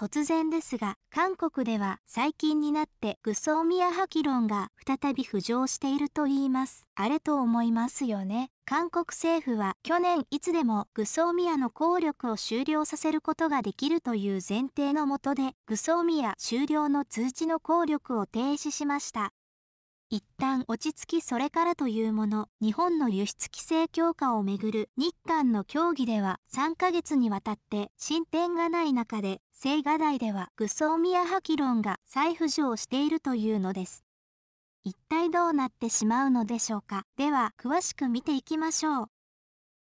突然ですが韓国では最近になってグソーミア破棄論が再び浮上していると言いますあれと思いますよね韓国政府は去年いつでもグソーミアの効力を終了させることができるという前提のもとでグソーミア終了の通知の効力を停止しました一旦落ち着きそれからというもの、日本の輸出規制強化をめぐる日韓の協議では3ヶ月にわたって進展がない中で、青瓦台ではグ装宮派議論が再浮上しているというのです。一体どうなってしまうのでしょうか。では、詳しく見ていきましょう。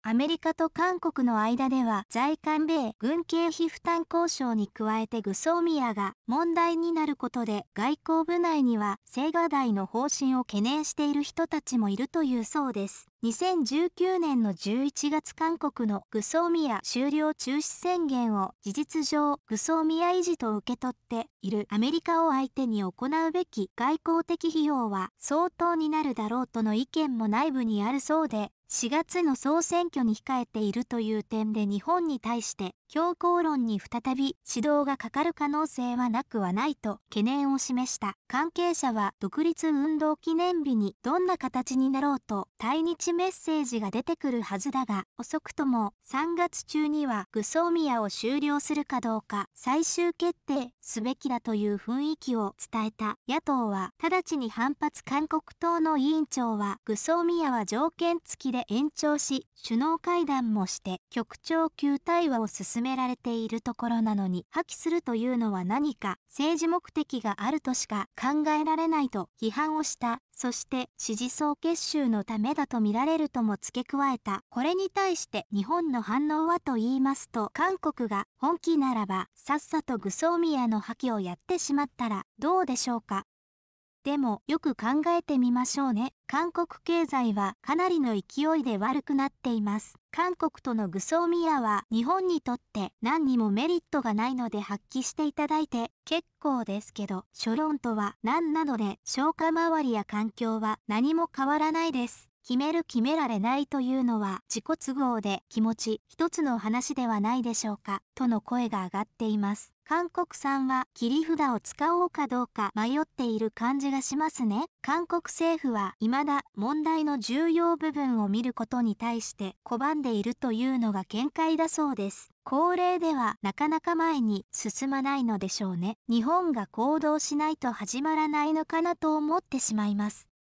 アメリカと韓国の間では在韓米軍警費負担交渉に加えてグソーミアが問題になることで外交部内には青瓦台の方針を懸念している人たちもいるというそうです。2019年の11月韓国のグソーミア終了中止宣言を事実上グソーミア維持と受け取っているアメリカを相手に行うべき外交的費用は相当になるだろうとの意見も内部にあるそうで4月の総選挙に控えているという点で日本に対して強硬論に再び指導がかかる可能性はなくはないと懸念を示した関係者は独立運動記念日にどんな形になろうと対日メッセージが出てくるはずだが遅くとも3月中にはグ装宮を終了するかどうか最終決定すべきだという雰囲気を伝えた野党は直ちに反発韓国党の委員長はグ装宮は条件付きで延長し、首脳会談もして局長級対話を進められているところなのに、破棄するというのは何か政治目的があるとしか考えられないと批判をした。そして支持層結集のためだと見られるとも付け加えた。これに対して日本の反応はと言いますと、韓国が本気ならばさっさとグ装宮の破棄をやってしまったらどうでしょうか。でもよく考えてみましょうね。韓国経済はかなりの勢いで悪くなっています。韓国とのグ装ーミアは日本にとって何にもメリットがないので発揮していただいて結構ですけど、諸論とは何なので消化周りや環境は何も変わらないです。決める決められないというのは自己都合で気持ち一つの話ではないでしょうかとの声が上がっています韓国産は切り札を使おうかどうか迷っている感じがしますね韓国政府は未だ問題の重要部分を見ることに対して拒んでいるというのが見解だそうです高齢ではなかなか前に進まないのでしょうね日本が行動しないと始まらないのかなと思ってしまいます